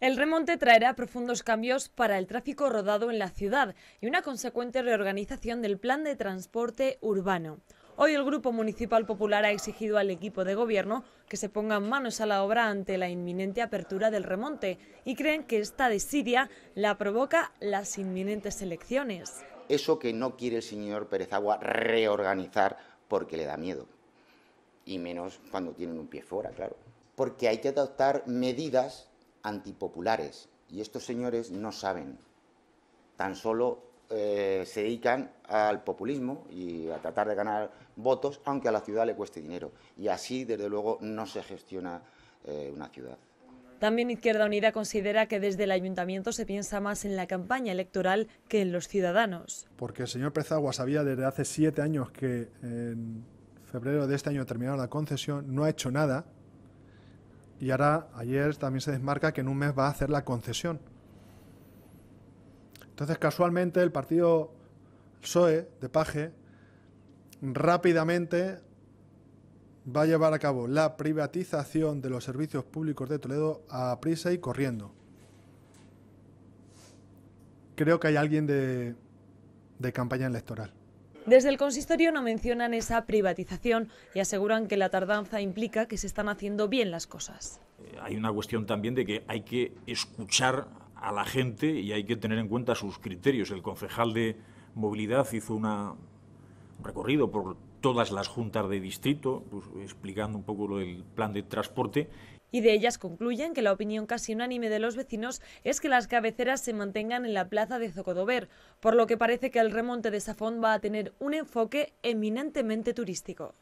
El remonte traerá profundos cambios para el tráfico rodado en la ciudad y una consecuente reorganización del plan de transporte urbano. Hoy el Grupo Municipal Popular ha exigido al equipo de gobierno que se pongan manos a la obra ante la inminente apertura del remonte y creen que esta desidia la provoca las inminentes elecciones. Eso que no quiere el señor Pérez Agua reorganizar porque le da miedo. Y menos cuando tienen un pie fuera, claro. Porque hay que adoptar medidas antipopulares. Y estos señores no saben, tan solo eh, se dedican al populismo y a tratar de ganar votos, aunque a la ciudad le cueste dinero. Y así, desde luego, no se gestiona eh, una ciudad. También Izquierda Unida considera que desde el ayuntamiento se piensa más en la campaña electoral que en los ciudadanos. Porque el señor Prezagua sabía desde hace siete años que en febrero de este año terminó la concesión, no ha hecho nada y ahora, ayer también se desmarca que en un mes va a hacer la concesión. Entonces, casualmente, el partido PSOE de Paje rápidamente va a llevar a cabo la privatización de los servicios públicos de Toledo a prisa y corriendo. Creo que hay alguien de campaña electoral. Desde el consistorio no mencionan esa privatización y aseguran que la tardanza implica que se están haciendo bien las cosas. Eh, hay una cuestión también de que hay que escuchar a la gente y hay que tener en cuenta sus criterios. El concejal de movilidad hizo un recorrido por todas las juntas de distrito, pues, explicando un poco el plan de transporte. Y de ellas concluyen que la opinión casi unánime de los vecinos es que las cabeceras se mantengan en la plaza de Zocodover, por lo que parece que el remonte de Safón va a tener un enfoque eminentemente turístico.